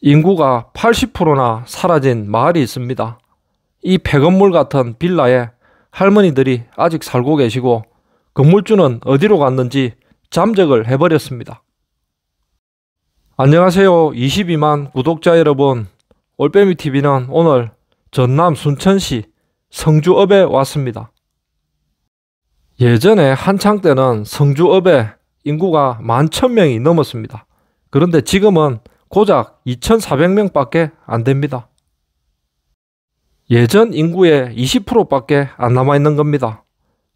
인구가 80%나 사라진 마을이 있습니다. 이 폐건물 같은 빌라에 할머니들이 아직 살고 계시고 건물주는 어디로 갔는지 잠적을 해버렸습니다. 안녕하세요. 22만 구독자 여러분. 올빼미TV는 오늘 전남 순천시 성주읍에 왔습니다. 예전에 한창 때는 성주읍에 인구가 만 천명이 넘었습니다. 그런데 지금은 고작 2,400명밖에 안 됩니다. 예전 인구의 20%밖에 안 남아 있는 겁니다.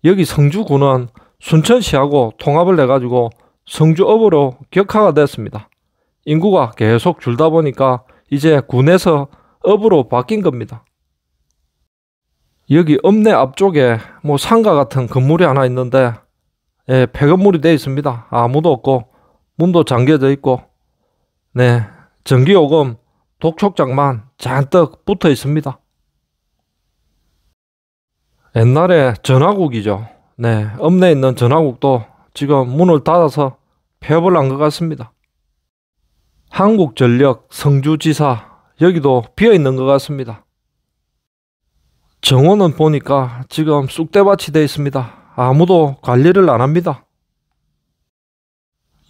여기 성주군은 순천시하고 통합을 해가지고 성주읍으로 격화가 됐습니다. 인구가 계속 줄다 보니까 이제 군에서 읍으로 바뀐 겁니다. 여기 읍내 앞쪽에 뭐 상가 같은 건물이 하나 있는데 예, 폐건물이 되어 있습니다. 아무도 없고 문도 잠겨져 있고 네, 전기요금 독촉장만 잔뜩 붙어 있습니다. 옛날에 전화국이죠. 네, 읍내 있는 전화국도 지금 문을 닫아서 폐업을 한 것 같습니다. 한국전력 성주지사 여기도 비어 있는 것 같습니다. 정원은 보니까 지금 쑥대밭이 되어 있습니다. 아무도 관리를 안 합니다.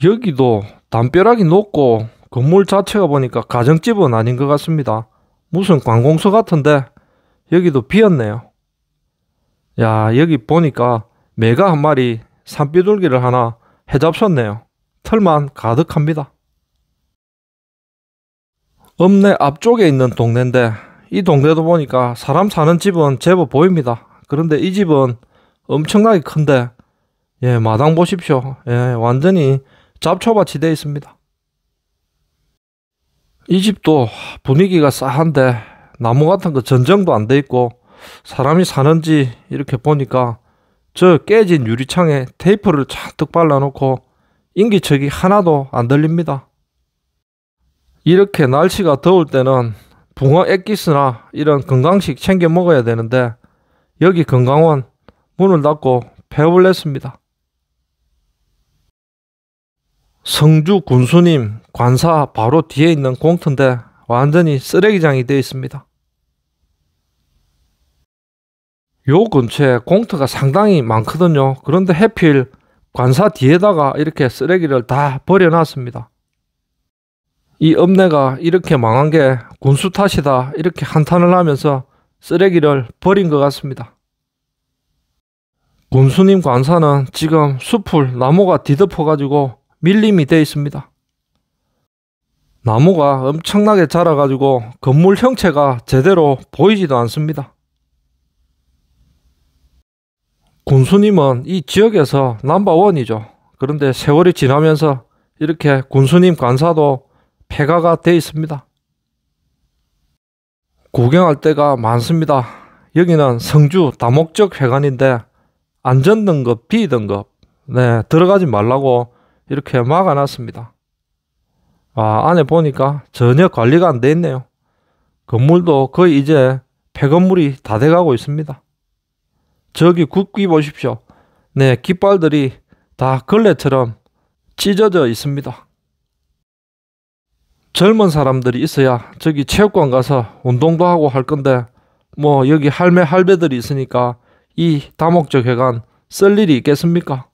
여기도 담벼락이 높고 건물 자체가 보니까 가정집은 아닌 것 같습니다. 무슨 관공서 같은데 여기도 비었네요. 야 여기 보니까 매가 한 마리 산비둘기를 하나 해잡셨네요. 털만 가득합니다. 읍내 앞쪽에 있는 동네인데 이 동네도 보니까 사람 사는 집은 제법 보입니다. 그런데 이 집은 엄청나게 큰데 예 마당 보십시오. 예 완전히 잡초밭이 되어 있습니다. 이 집도 분위기가 싸한데 나무 같은 거 전정도 안 돼 있고 사람이 사는지 이렇게 보니까 저 깨진 유리창에 테이프를 잔뜩 발라놓고 인기척이 하나도 안 들립니다. 이렇게 날씨가 더울 때는 붕어 액기스나 이런 건강식 챙겨 먹어야 되는데 여기 건강원 문을 닫고 폐업을 했습니다. 성주 군수님 관사 바로 뒤에 있는 공터인데 완전히 쓰레기장이 되어 있습니다. 요 근처에 공터가 상당히 많거든요. 그런데 해필 관사 뒤에다가 이렇게 쓰레기를 다 버려놨습니다. 이 읍내가 이렇게 망한 게 군수 탓이다 이렇게 한탄을 하면서 쓰레기를 버린 것 같습니다. 군수님 관사는 지금 숲을 나무가 뒤덮어가지고 밀림이 되어 있습니다. 나무가 엄청나게 자라가지고 건물 형체가 제대로 보이지도 않습니다. 군수님은 이 지역에서 남바원이죠. 그런데 세월이 지나면서 이렇게 군수님 관사도 폐가가 되어 있습니다. 구경할 때가 많습니다. 여기는 성주 다목적 회관인데 안전등급 B등급 네 들어가지 말라고 이렇게 막아놨습니다. 아, 안에 보니까 전혀 관리가 안 돼 있네요. 건물도 거의 이제 폐건물이 다 돼가고 있습니다. 저기 국기 보십시오. 네, 깃발들이 다 걸레처럼 찢어져 있습니다. 젊은 사람들이 있어야 저기 체육관 가서 운동도 하고 할 건데 뭐 여기 할매 할배들이 있으니까 이 다목적 회관 쓸 일이 있겠습니까?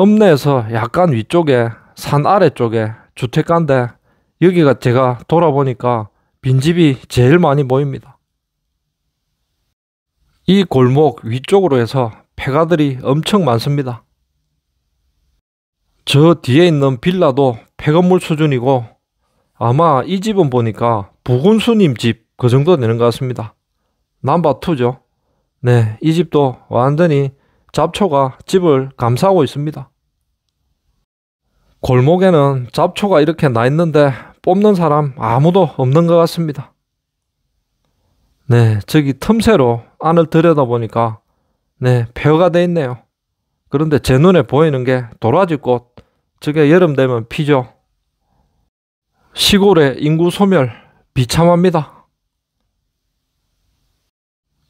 읍내에서 약간 위쪽에 산 아래쪽에 주택가인데 여기가 제가 돌아보니까 빈집이 제일 많이 보입니다. 이 골목 위쪽으로 해서 폐가들이 엄청 많습니다. 저 뒤에 있는 빌라도 폐건물 수준이고 아마 이 집은 보니까 부군수님 집 그 정도 되는 것 같습니다. 남바 2죠. 네, 이 집도 완전히 잡초가 집을 감싸고 있습니다. 골목에는 잡초가 이렇게 나 있는데 뽑는 사람 아무도 없는 것 같습니다. 네, 저기 틈새로 안을 들여다보니까 네, 폐허가 돼 있네요. 그런데 제 눈에 보이는 게 도라지꽃. 저게 여름 되면 피죠. 시골의 인구 소멸 비참합니다.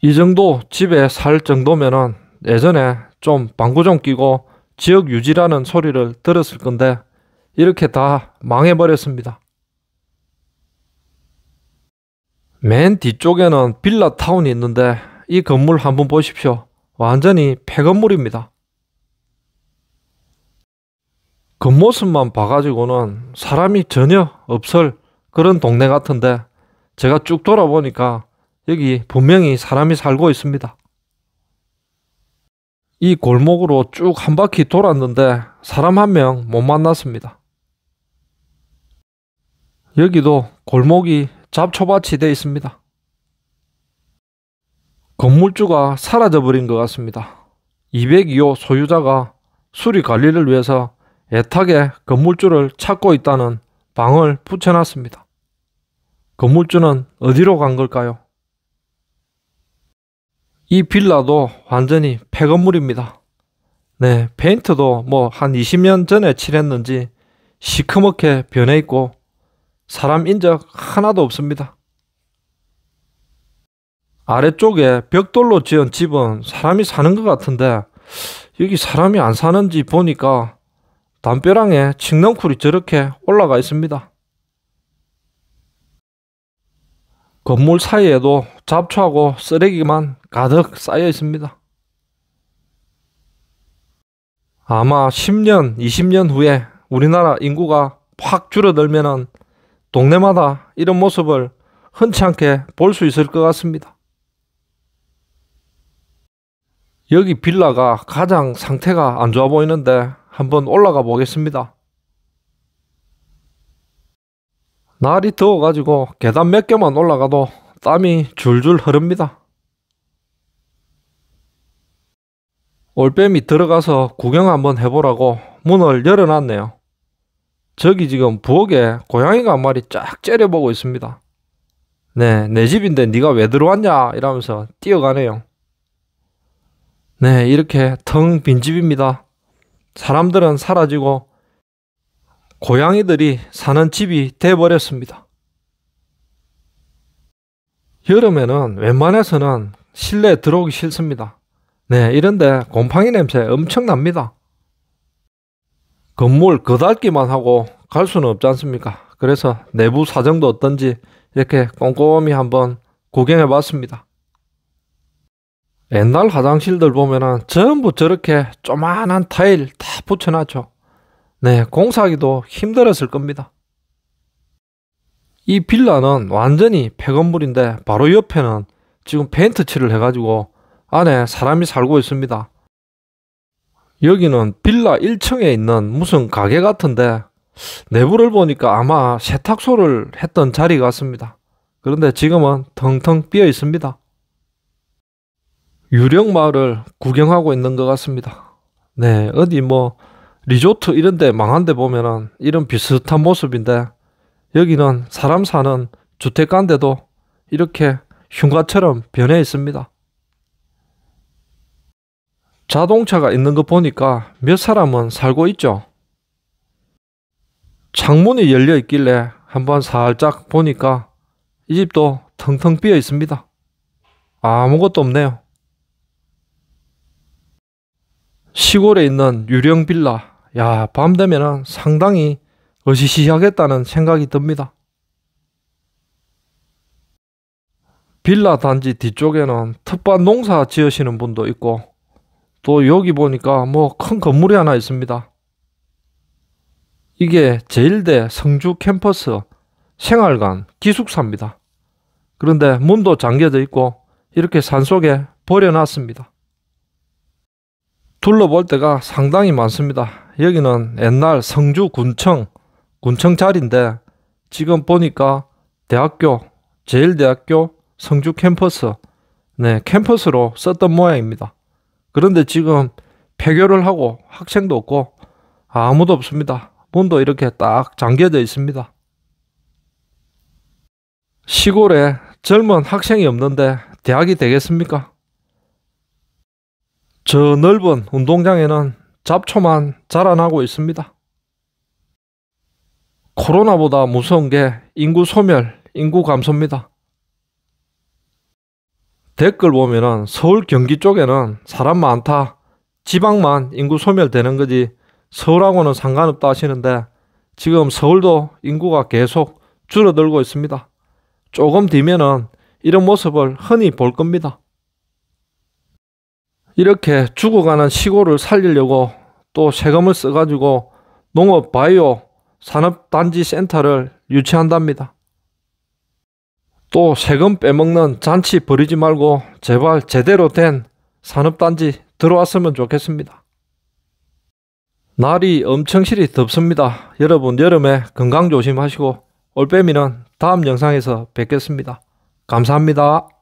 이 정도 집에 살 정도면은 예전에 좀 방구 좀 끼고 지역 유지라는 소리를 들었을 건데 이렇게 다 망해버렸습니다. 맨 뒤쪽에는 빌라타운이 있는데 이 건물 한번 보십시오. 완전히 폐건물입니다. 겉모습만 봐가지고는 사람이 전혀 없을 그런 동네 같은데 제가 쭉 돌아보니까 여기 분명히 사람이 살고 있습니다. 이 골목으로 쭉 한 바퀴 돌았는데 사람 한 명 못 만났습니다. 여기도 골목이 잡초밭이 되어 있습니다. 건물주가 사라져버린 것 같습니다. 202호 소유자가 수리 관리를 위해서 애타게 건물주를 찾고 있다는 방을 붙여놨습니다. 건물주는 어디로 간 걸까요? 이 빌라도 완전히 폐건물입니다. 네, 페인트도 뭐 한 20년 전에 칠했는지 시커멓게 변해 있고 사람 인적 하나도 없습니다. 아래쪽에 벽돌로 지은 집은 사람이 사는 것 같은데 여기 사람이 안 사는지 보니까 담벼락에 칡넝쿨이 저렇게 올라가 있습니다. 건물 사이에도 잡초하고 쓰레기만 가득 쌓여 있습니다. 아마 10년, 20년 후에 우리나라 인구가 확 줄어들면은 동네마다 이런 모습을 흔치 않게 볼 수 있을 것 같습니다. 여기 빌라가 가장 상태가 안 좋아 보이는데 한번 올라가 보겠습니다. 날이 더워가지고 계단 몇 개만 올라가도 땀이 줄줄 흐릅니다. 올빼미 들어가서 구경 한번 해보라고 문을 열어놨네요. 저기 지금 부엌에 고양이가 한 마리 쫙 째려보고 있습니다. 네, 내 집인데 네가 왜 들어왔냐 이러면서 뛰어가네요. 네, 이렇게 텅 빈 집입니다. 사람들은 사라지고 고양이들이 사는 집이 돼버렸습니다. 여름에는 웬만해서는 실내에 들어오기 싫습니다. 네, 이런데 곰팡이 냄새 엄청납니다. 건물 거달기만 하고 갈 수는 없지 않습니까? 그래서 내부 사정도 어떤지 이렇게 꼼꼼히 한번 구경해 봤습니다. 옛날 화장실들 보면은 전부 저렇게 조만한 타일 다 붙여놨죠. 네, 공사하기도 힘들었을 겁니다. 이 빌라는 완전히 폐건물인데 바로 옆에는 지금 페인트 칠을 해가지고 안에 사람이 살고 있습니다. 여기는 빌라 1층에 있는 무슨 가게 같은데 내부를 보니까 아마 세탁소를 했던 자리 같습니다. 그런데 지금은 텅텅 비어 있습니다. 유령 마을을 구경하고 있는 것 같습니다. 네, 어디 뭐 리조트 이런 데 망한 데 보면은 이런 비슷한 모습인데 여기는 사람 사는 주택가인데도 이렇게 흉가처럼 변해 있습니다. 자동차가 있는 거 보니까 몇 사람은 살고 있죠. 창문이 열려 있길래 한번 살짝 보니까 이 집도 텅텅 비어 있습니다. 아무것도 없네요. 시골에 있는 유령 빌라 야, 밤 되면은 상당히 어시시하겠다는 생각이 듭니다. 빌라 단지 뒤쪽에는 텃밭 농사 지으시는 분도 있고 또 여기 보니까 뭐 큰 건물이 하나 있습니다. 이게 제1대 성주 캠퍼스 생활관 기숙사입니다. 그런데 문도 잠겨져 있고 이렇게 산속에 버려놨습니다. 둘러볼 때가 상당히 많습니다. 여기는 옛날 성주 군청, 군청 자리인데 지금 보니까 대학교, 제일대학교 성주 캠퍼스, 네, 캠퍼스로 썼던 모양입니다. 그런데 지금 폐교를 하고 학생도 없고 아무도 없습니다. 문도 이렇게 딱 잠겨져 있습니다. 시골에 젊은 학생이 없는데 대학이 되겠습니까? 저 넓은 운동장에는 잡초만 자라나고 있습니다. 코로나보다 무서운 게 인구 소멸, 인구 감소입니다. 댓글 보면은 서울 경기 쪽에는 사람 많다. 지방만 인구 소멸되는 거지 서울하고는 상관없다 하시는데 지금 서울도 인구가 계속 줄어들고 있습니다. 조금 뒤면은 이런 모습을 흔히 볼 겁니다. 이렇게 죽어가는 시골을 살리려고 또 세금을 써가지고 농업 바이오 산업단지 센터를 유치한답니다. 또 세금 빼먹는 잔치 버리지 말고 제발 제대로 된 산업단지 들어왔으면 좋겠습니다. 날이 엄청 실이 덥습니다. 여러분 여름에 건강 조심하시고 올빼미는 다음 영상에서 뵙겠습니다. 감사합니다.